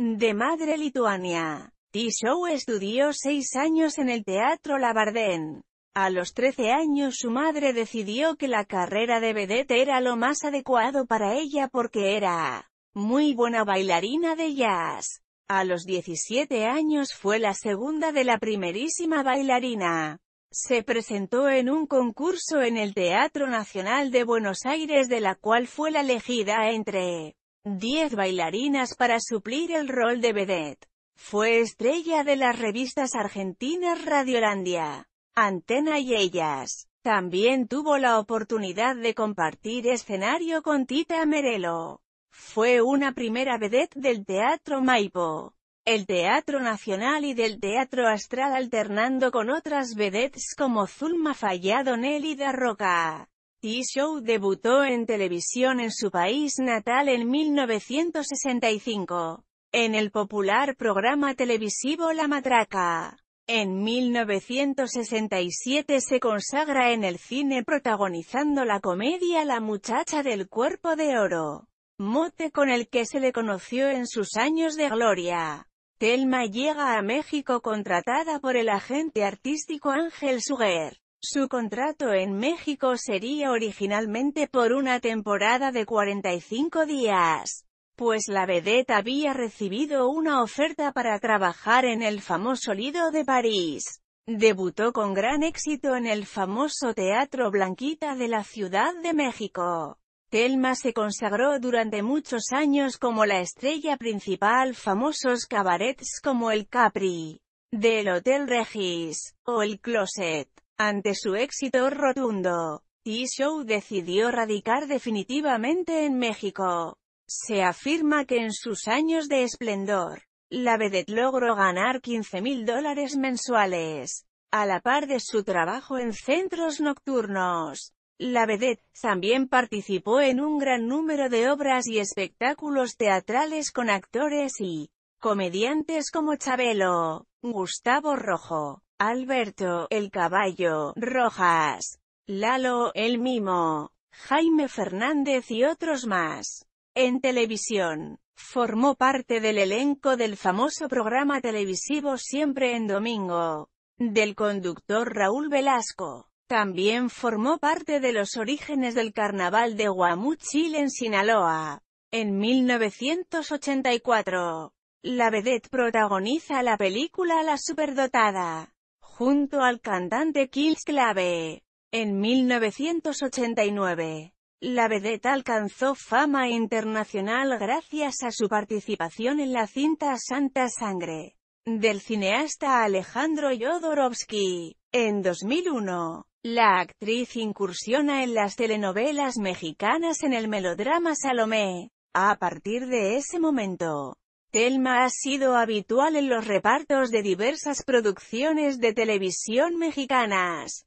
De madre lituania, show estudió seis años en el Teatro Labardén. A los 13 años su madre decidió que la carrera de vedette era lo más adecuado para ella porque era muy buena bailarina de jazz. A los 17 años fue la segunda de la primerísima bailarina. Se presentó en un concurso en el Teatro Nacional de Buenos Aires de la cual fue la elegida entre Diez bailarinas para suplir el rol de vedette. Fue estrella de las revistas argentinas Radiolandia, Antena y Ellas. También tuvo la oportunidad de compartir escenario con Tita Merelo. Fue una primera vedette del Teatro Maipo, el Teatro Nacional y del Teatro Astral alternando con otras vedettes como Zulma Fallado Nelly da Roca. T Show debutó en televisión en su país natal en 1965, en el popular programa televisivo La Matraca. En 1967 se consagra en el cine protagonizando la comedia La muchacha del cuerpo de oro, mote con el que se le conoció en sus años de gloria. Telma llega a México contratada por el agente artístico Ángel Suger. Su contrato en México sería originalmente por una temporada de 45 días, pues la vedette había recibido una oferta para trabajar en el famoso Lido de París. Debutó con gran éxito en el famoso Teatro Blanquita de la Ciudad de México. Telma se consagró durante muchos años como la estrella principal famosos cabarets como el Capri, del Hotel Regis, o el Closet. Ante su éxito rotundo, T-Show decidió radicar definitivamente en México. Se afirma que en sus años de esplendor, la vedette logró ganar 15 mil dólares mensuales, a la par de su trabajo en centros nocturnos. La vedette también participó en un gran número de obras y espectáculos teatrales con actores y comediantes como Chabelo, Gustavo Rojo, Alberto, El Caballo, Rojas, Lalo, El Mimo, Jaime Fernández y otros más. En televisión, formó parte del elenco del famoso programa televisivo Siempre en Domingo, del conductor Raúl Velasco. También formó parte de los orígenes del Carnaval de Guamuchil en Sinaloa. En 1984, la vedette protagoniza la película La Superdotada junto al cantante Kills Clave. En 1989, la vedeta alcanzó fama internacional gracias a su participación en la cinta Santa Sangre, del cineasta Alejandro Jodorowsky. En 2001, la actriz incursiona en las telenovelas mexicanas en el melodrama Salomé. A partir de ese momento, Telma ha sido habitual en los repartos de diversas producciones de televisión mexicanas.